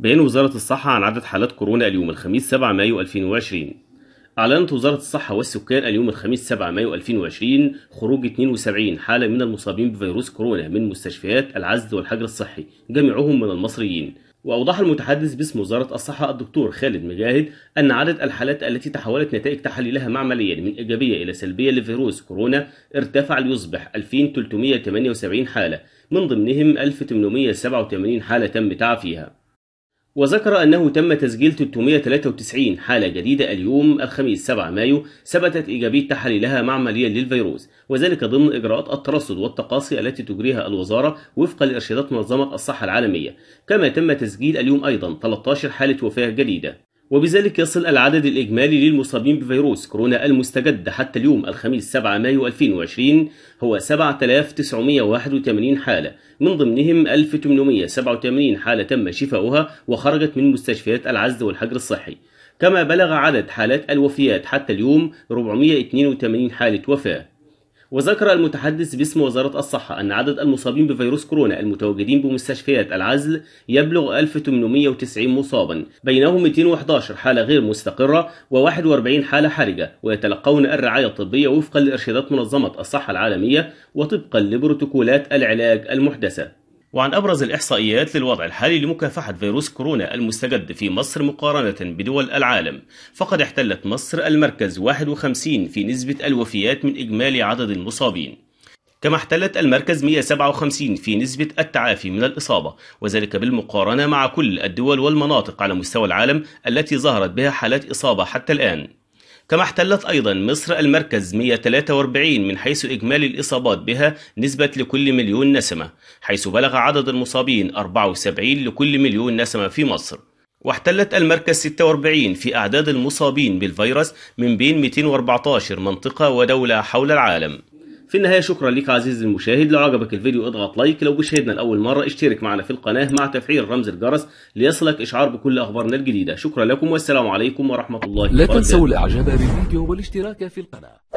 بيان وزارة الصحة عن عدد حالات كورونا اليوم الخميس 7 مايو 2020 أعلنت وزارة الصحة والسكان اليوم الخميس 7 مايو 2020 خروج 72 حالة من المصابين بفيروس كورونا من مستشفيات العزل والحجر الصحي جميعهم من المصريين وأوضح المتحدث باسم وزارة الصحة الدكتور خالد مجاهد أن عدد الحالات التي تحولت نتائج تحليلها معمليا من إيجابية إلى سلبية لفيروس كورونا ارتفع ليصبح 2378 حالة من ضمنهم 1887 حالة تم تعافيها وذكر أنه تم تسجيل 393 حالة جديدة اليوم الخميس 7 مايو ثبتت إيجابية تحليلها معمليا للفيروس وذلك ضمن إجراءات الترصد والتقاصي التي تجريها الوزارة وفقا لإرشادات منظمة الصحة العالمية كما تم تسجيل اليوم أيضا 13 حالة وفاة جديدة وبذلك يصل العدد الإجمالي للمصابين بفيروس كورونا المستجد حتى اليوم الخميس 7 مايو 2020 هو 7981 حالة من ضمنهم 1887 حالة تم شفاؤها وخرجت من مستشفيات العزل والحجر الصحي كما بلغ عدد حالات الوفيات حتى اليوم 482 حالة وفاة وذكر المتحدث باسم وزارة الصحة أن عدد المصابين بفيروس كورونا المتواجدين بمستشفيات العزل يبلغ 1890 مصابا بينهم 211 حالة غير مستقرة و41 حالة حرجة ويتلقون الرعاية الطبية وفقا لإرشادات منظمة الصحة العالمية وطبقا لبروتوكولات العلاج المحدثة وعن أبرز الإحصائيات للوضع الحالي لمكافحة فيروس كورونا المستجد في مصر مقارنة بدول العالم فقد احتلت مصر المركز 51 في نسبة الوفيات من إجمالي عدد المصابين كما احتلت المركز 157 في نسبة التعافي من الإصابة وذلك بالمقارنة مع كل الدول والمناطق على مستوى العالم التي ظهرت بها حالات إصابة حتى الآن كما احتلت أيضا مصر المركز 143 من حيث إجمالي الإصابات بها نسبة لكل مليون نسمة حيث بلغ عدد المصابين 74 لكل مليون نسمة في مصر واحتلت المركز 46 في أعداد المصابين بالفيروس من بين 214 منطقة ودولة حول العالم في النهايه شكرا لك عزيزي المشاهد لو عجبك الفيديو اضغط لايك لو بشاهدنا لاول مره اشترك معنا في القناه مع تفعيل رمز الجرس ليصلك اشعار بكل اخبارنا الجديده شكرا لكم والسلام عليكم ورحمه الله وبركاته لا تنسوا الاعجاب بالفيديو والاشتراك في القناه